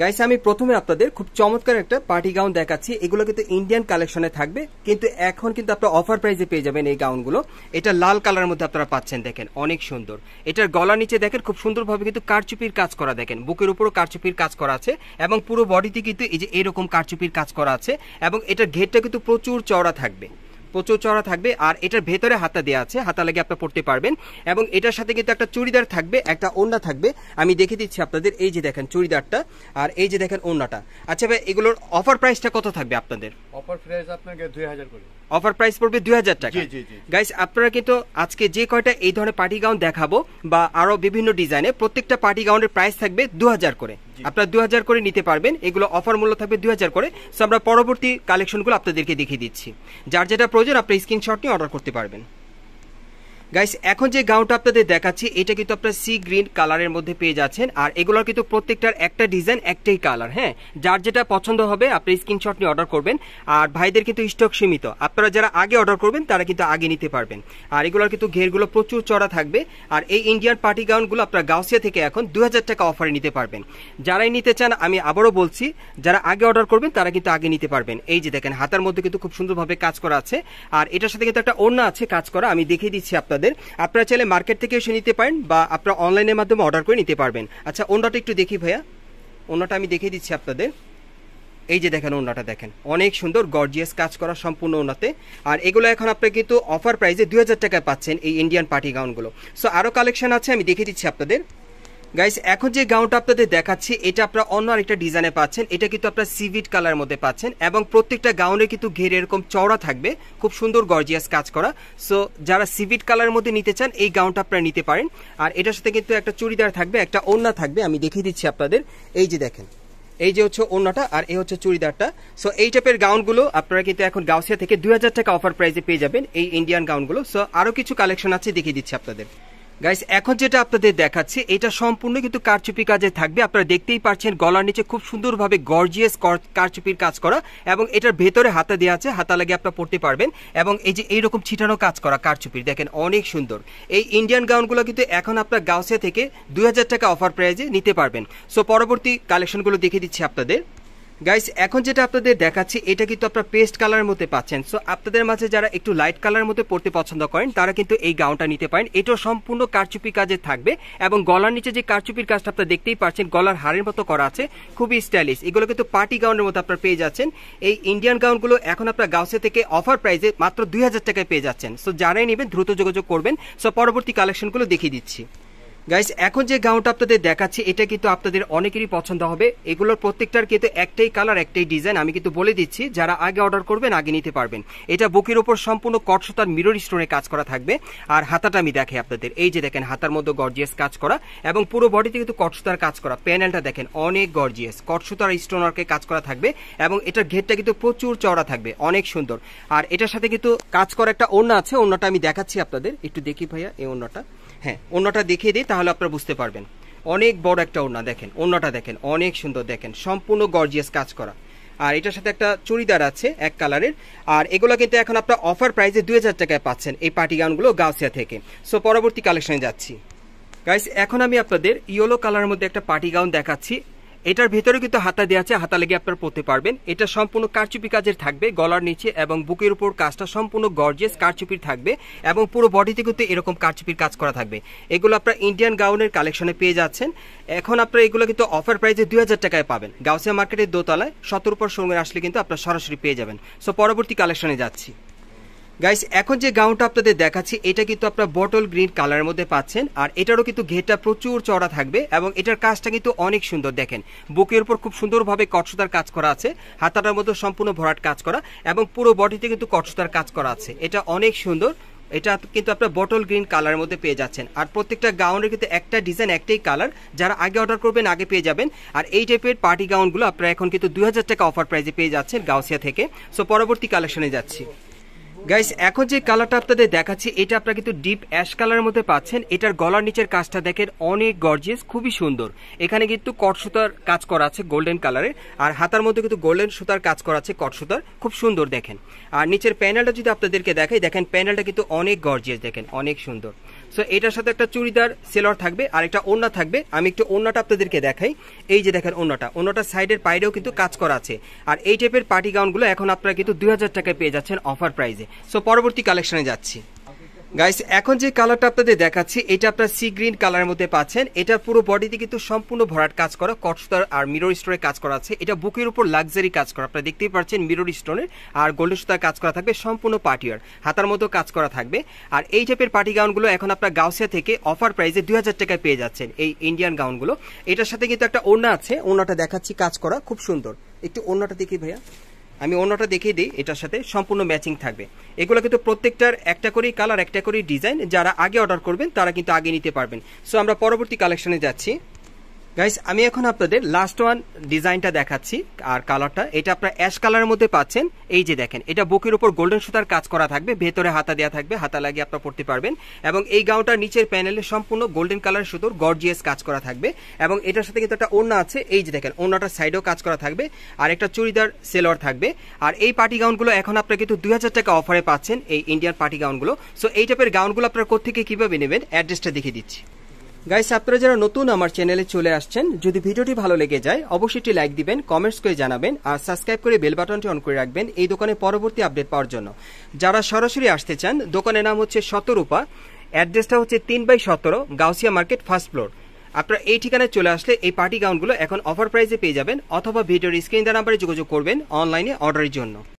guys আমি প্রথমে আপনাদের খুব চমৎকার একটা পার্টি গাউন দেখাচ্ছি এগুলো কিন্তু ইন্ডিয়ান কালেকশনে থাকবে কিন্তু এখন কিন্তু আপনারা অফার প্রাইজে পেয়ে যাবেন এই গাউনগুলো এটা লাল কালারের মধ্যে আপনারা পাচ্ছেন দেখেন অনেক সুন্দর এটার গলা নিচে দেখেন খুব সুন্দরভাবে কিন্তু কারচুপির কাজ করা দেখেন বুকের উপরও কারচুপির কাজ করা আছে এবং পুরো বডিতে কিন্তু এই যে এরকম কারচুপির কাজ করা আছে এবং এটার ঘেরটা কিন্তু প্রচুর চওড়া থাকবে প্রচুর চড়া থাকবে আর এটার ভেতরে হাতা দেওয়া আছে হাতা লাগে আপনার পড়তে পারবেন এবং এটার সাথে কিন্তু একটা চুড়িদার থাকবে একটা ওন্না থাকবে আমি দেখে দিচ্ছি আপনাদের এই যে দেখেন চুড়িদারটা আর এই যে দেখেন ওন্নাটা আচ্ছা ভাই এগুলোর অফার প্রাইসটা কত থাকবে আপনাদের অফার প্রাইস আপনাকে দুই হাজার করে অফার প্রাইস পড়বে দুই হাজার টাকা গাইস আপনারা কিন্তু আজকে যে কয়টা এই ধরনের পার্টি গাউন দেখাবো বা আরো বিভিন্ন ডিজাইনে প্রত্যেকটা পার্টি গাউনের প্রাইস থাকবে দু হাজার করে আপনারা দু হাজার করে নিতে পারবেন এগুলো অফার মূল্য থাকবে দু হাজার করে সো আমরা পরবর্তী কালেকশনগুলো আপনাদেরকে দেখিয়ে দিচ্ছি যার যেটা প্রয়োজন আপনি স্ক্রিনশট নিয়ে অর্ডার করতে পারবেন গাইস এখন যে গাউনটা আপনাদের দেখাচ্ছি এটা কিন্তু আপনার সি গ্রিন কালারের মধ্যে পেয়ে যাচ্ছেন আর এগুলোর কিন্তু প্রত্যেকটার একটা ডিজাইন একটাই কালার হ্যাঁ যার যেটা পছন্দ হবে আপনি স্ক্রিনশট নিয়ে অর্ডার করবেন আর ভাইদের কিন্তু স্টক সীমিত আপনারা যারা আগে অর্ডার করবেন তারা কিন্তু আগে নিতে পারবেন আর এগুলোর কিন্তু ঘেরগুলো প্রচুর চড়া থাকবে আর এই ইন্ডিয়ান পার্টি গাউনগুলো আপনারা গাউসিয়া থেকে এখন দু টাকা অফারে নিতে পারবেন যারাই নিতে চান আমি আবারও বলছি যারা আগে অর্ডার করবেন তারা কিন্তু আগে নিতে পারবেন এই যে দেখেন হাতার মধ্যে কিন্তু খুব সুন্দরভাবে কাজ করা আছে আর এটার সাথে কিন্তু একটা অন্য আছে কাজ করা আমি দেখিয়ে দিচ্ছি আপনার আপনাদের আপনারা চাইলে মার্কেট থেকে এসে নিতে পারেন বা আপনারা অনলাইনের মাধ্যমে অর্ডার করে নিতে পারবেন আচ্ছা অন্যটা একটু দেখি ভাইয়া অন্যটা আমি দেখিয়ে দিচ্ছি আপনাদের এই যে দেখেন ওনাটা দেখেন অনেক সুন্দর গর্জিয়াস কাজ করা সম্পূর্ণ ওনাতে আর এগুলো এখন আপনি কিন্তু অফার প্রাইসে দুই টাকায় পাচ্ছেন এই ইন্ডিয়ান পার্টি গাউনগুলো সো আরও কালেকশন আছে আমি দেখিয়ে দিচ্ছি আপনাদের গাইস এখন যে গাউনটা আপনাদের দেখাচ্ছি এটা আপনারা অন্য আরেকটা ডিজাইনে পাচ্ছেন এটা কিন্তু আপনারা সিভিট কালার মধ্যে পাচ্ছেন এবং প্রত্যেকটা গাউনের কিন্তু ঘের এরকম চওড়া থাকবে খুব সুন্দর গর্জিয়াস কাজ করা সো যারা সিভিট কালার মধ্যে নিতে চান এই গাউনটা আপনারা নিতে পারেন আর এটার সাথে কিন্তু একটা চুড়িদার থাকবে একটা ওড়না থাকবে আমি দেখিয়ে দিচ্ছি আপনাদের এই যে দেখেন এই যে হচ্ছে ওড়নাটা আর এই হচ্ছে চুড়িদারটা সো এই টাইপের গাউনগুলো আপনারা কিন্তু এখন গাউসিয়া থেকে দুই টাকা অফার প্রাইসে পেয়ে যাবেন এই ইন্ডিয়ান গাউনগুলো সো আরও কিছু কালেকশন আছে দেখিয়ে দিচ্ছি আপনাদের গাইস এখন যেটা আপনাদের দেখাচ্ছি এটা সম্পূর্ণ কিন্তু কারচুপি কাজে থাকবে আপনারা দেখতেই পাচ্ছেন গলার নিচে খুব সুন্দরভাবে গর্জিয়াস কারচুপির কাজ করা এবং এটার ভেতরে হাতা দেওয়া আছে হাতা লাগিয়ে আপনারা পড়তে পারবেন এবং এই যে এইরকম ছিটানো কাজ করা কারচুপির দেখেন অনেক সুন্দর এই ইন্ডিয়ান গাউনগুলো কিন্তু এখন আপনার গাউসে থেকে দুই টাকা অফার প্রাইজে নিতে পারবেন সো পরবর্তী কালেকশনগুলো দেখে দিচ্ছি আপনাদের গাইস এখন যেটা আপনাদের দেখাচ্ছি এটা কিন্তু আপনার পেস্ট কালারের মধ্যে পাচ্ছেন সো আপনাদের মাঝে যারা একটু লাইট কালারের মধ্যে পড়তে পছন্দ করেন তারা কিন্তু এই গাউনটা নিতে পারেন এটাও সম্পূর্ণ কারচুপি কাজে থাকবে এবং গলার নিচে যে কারচুপির কাজটা আপনারা দেখতেই পাচ্ছেন গলার হারের মতো করা আছে খুবই স্টাইলিশ এগুলো কিন্তু পার্টি গাউনের মতো আপনারা পেয়ে যাচ্ছেন এই ইন্ডিয়ান গাউনগুলো এখন আপনার গাউসে থেকে অফার প্রাইসে মাত্র দুই হাজার টাকায় পেয়ে যাচ্ছেন সো যারাই নেবেন দ্রুত যোগাযোগ করবেন সো পরবর্তী কালেকশনগুলো দেখিয়ে দিচ্ছি গাইস এখন যে গাউনটা আপনাদের দেখাচ্ছি এটা কিন্তু আপনাদের অনেকেরই পছন্দ হবে এগুলোর প্রত্যেকটার কিন্তু একটাই কালার একটাই ডিজাইন আমি কিন্তু বলে দিচ্ছি যারা আগে অর্ডার করবেন আগে নিতে পারবেন এটা বুকের উপর সম্পূর্ণ কটসতার মিরর স্টোনে কাজ করা থাকবে আর হাতাটা আমি দেখে আপনাদের এই যে দেখেন হাতার মধ্যে গর্জিয়াস কাজ করা এবং পুরো বডিতে কিন্তু কটসুতার কাজ করা প্যানেলটা দেখেন অনেক গর্জিয়াস কটসুতার স্টোনারকে কাজ করা থাকবে এবং এটার ঘেরটা কিন্তু প্রচুর চওড়া থাকবে অনেক সুন্দর আর এটার সাথে কিন্তু কাজ করা একটা ওড়না আছে ওড়নাটা আমি দেখাচ্ছি আপনাদের একটু দেখি ভাইয়া এই ওড়নাটা হ্যাঁ অন্যটা দেখিয়ে দিই তাহলে আপনারা বুঝতে পারবেন অনেক বড় একটা ওড়না দেখেন অন্যটা দেখেন অনেক সুন্দর দেখেন সম্পূর্ণ গর্জিয়াস কাজ করা আর এটার সাথে একটা চুড়িদার আছে এক কালারের আর এগুলো কিন্তু এখন আপনার অফার প্রাইসে দুই হাজার টাকায় পাচ্ছেন এই পার্টি গাউনগুলো গাউসিয়া থেকে সো পরবর্তী কালেকশনে যাচ্ছি গাইস এখন আমি আপনাদের ইয়েলো কালারের মধ্যে একটা পার্টি গাউন দেখাচ্ছি এটার ভেতরে কিন্তু হাতা দেওয়া আছে হাতা লেগে আপনারা পড়তে পারবেন এটা সম্পূর্ণ কারচুপি কাজের থাকবে গলার নিচে এবং বুকের উপর কাজটা সম্পূর্ণ গর্জেস কারচুপির থাকবে এবং পুরো বডিতে কিন্তু এরকম কারচুপির কাজ করা থাকবে এগুলো আপনারা ইন্ডিয়ান গাউনের কালেকশনে পেয়ে যাচ্ছেন এখন আপনার এগুলো কিন্তু অফার প্রাইসে দুই হাজার টাকায় পাবেন গাউসিয়া মার্কেটের দোতলায় সতেরো পর সঙ্গে আসলে কিন্তু আপনার সরাসরি পেয়ে যাবেন সো পরবর্তী কালেকশনে যাচ্ছি গাইস এখন যে গাউনটা আপনাদের দেখাচ্ছি এটা কিন্তু আপনার বটল গ্রিন কালারের মধ্যে পাচ্ছেন আর এটারও কিন্তু ঘেটটা প্রচুর চড়া থাকবে এবং এটার কাজটা কিন্তু অনেক সুন্দর দেখেন বুকের উপর খুব সুন্দরভাবে কটসুতার কাজ করা আছে হাতাটার মধ্যে সম্পূর্ণ ভরাট কাজ করা এবং পুরো বডিতে কিন্তু কটসুতার কাজ করা আছে এটা অনেক সুন্দর এটা কিন্তু আপনার বটল গ্রিন কালারের মধ্যে পেয়ে যাচ্ছেন আর প্রত্যেকটা গাউনের কিন্তু একটা ডিজাইন একটাই কালার যারা আগে অর্ডার করবেন আগে পেয়ে যাবেন আর এই টাইপের পার্টি গাউনগুলো আপনারা এখন কিন্তু দুই টাকা অফার প্রাইজে পেয়ে যাচ্ছেন গাউসিয়া থেকে সো পরবর্তী কালেকশনে যাচ্ছি গাইস এখন যে কালারটা আপনাদের দেখাচ্ছি এটা আপনারা কিন্তু ডিপ অ্যাশ কালারের মধ্যে পাচ্ছেন এটার গলার নিচের কাজটা দেখেন অনেক গর্জিয়াস খুবই সুন্দর এখানে কিন্তু কট সুতার কাজ করা আছে গোল্ডেন কালারের আর হাতার মধ্যে কিন্তু গোল্ডেন সুতার কাজ করা আছে কট সুতার খুব সুন্দর দেখেন আর নিচের প্যানেলটা যদি আপনাদেরকে দেখাই দেখেন প্যানেলটা কিন্তু অনেক গর্জিয়াস দেখেন অনেক সুন্দর সো এটার সাথে একটা চুড়িদার সেলর থাকবে আর একটা ওড়না থাকবে আমি একটু ওড়নাটা আপনাদেরকে দেখাই এই যে দেখেন ওড়নাটা ওড়নাটার সাইডের বাইরেও কিন্তু কাজ করা আছে আর এই টাইপের পার্টি গাউনগুলো এখন আপনারা কিন্তু দুই টাকায় পেয়ে যাচ্ছেন অফার প্রাইজে সো পরবর্তী কালেকশনে যাচ্ছি গাইস এখন যে কালারটা আপনাদের দেখাচ্ছি এটা আপনার সি গ্রিন কালারের মধ্যে পাচ্ছেন এটা পুরো বডিতে কিন্তু সম্পূর্ণ ভরাট কাজ করা কটস্টার আর মিরর স্টোনের কাজ করা আছে এটা বুকের উপর লাক্সারি কাজ করা আপনারা দেখতেই পাচ্ছেন মিরর স্টোনের আর গোল্ডেন সুতার কাজ করা থাকবে সম্পূর্ণ পার্টিয়ার হাতার মতো কাজ করা থাকবে আর এই টাইপের পার্টি গাউনগুলো এখন আপনার গাউসিয়া থেকে অফার প্রাইসে দুই হাজার টাকায় পেয়ে যাচ্ছেন এই ইন্ডিয়ান গাউনগুলো এটার সাথে কিন্তু একটা ওড়না আছে ওড়নাটা দেখাচ্ছি কাজ করা খুব সুন্দর একটু ওড়নাটা দেখি ভাইয়া আমি অন্যটা দেখিয়ে দিই এটার সাথে সম্পূর্ণ ম্যাচিং থাকবে এগুলো কিন্তু প্রত্যেকটার একটা করেই কালার একটা করেই ডিজাইন যারা আগে অর্ডার করবেন তারা কিন্তু আগে নিতে পারবেন সো আমরা পরবর্তী কালেকশনে যাচ্ছি গাইস আমি এখন আপনাদের লাস্ট ওয়ান ডিজাইনটা দেখাচ্ছি আর কালারটা এটা আপনারা অ্যাশ কালারের মধ্যে পাচ্ছেন এই যে দেখেন এটা বুকের উপর গোল্ডেন সুতার কাজ করা থাকবে ভেতরে হাতা দেওয়া থাকবে হাতা লাগিয়ে আপনার পড়তে পারবেন এবং এই গাউনটার নিচের প্যানেলে সম্পূর্ণ গোল্ডেন কালার সুতোর গর্জিয়াস কাজ করা থাকবে এবং এটার সাথে কিন্তু একটা ওড়না আছে এই যে দেখেন ওড়নাটার সাইডেও কাজ করা থাকবে আর একটা চুড়িদার সেলর থাকবে আর এই পার্টি গাউনগুলো এখন আপনারা কিন্তু দুই টাকা অফারে পাচ্ছেন এই ইন্ডিয়ান পার্টি গাউনগুলো সো এই টাইপের গাউনগুলো আপনারা কোথেকে কীভাবে নেবেন অ্যাড্রেসটা দেখিয়ে দিচ্ছি গাইস আপনারা যারা নতুন আমার চ্যানেলে চলে আসছেন যদি ভিডিওটি ভালো লেগে যায় অবশ্যই একটি লাইক দিবেন কমেন্টস করে জানাবেন আর সাবস্ক্রাইব করে বেল বাটনটি অন করে রাখবেন এই দোকানে পরবর্তী আপডেট পাওয়ার জন্য যারা সরাসরি আসতে চান দোকানের নাম হচ্ছে শতরূপা অ্যাড্রেসটা হচ্ছে তিন বাই সতেরো গাউসিয়া মার্কেট ফার্স্ট ফ্লোর আপনারা এই ঠিকানায় চলে আসলে এই পার্টি গাউনগুলো এখন অফার প্রাইসে পেয়ে যাবেন অথবা ভিডিওর স্ক্রিন দ্বারা নাম্বারে যোগাযোগ করবেন অনলাইনে অর্ডারের জন্য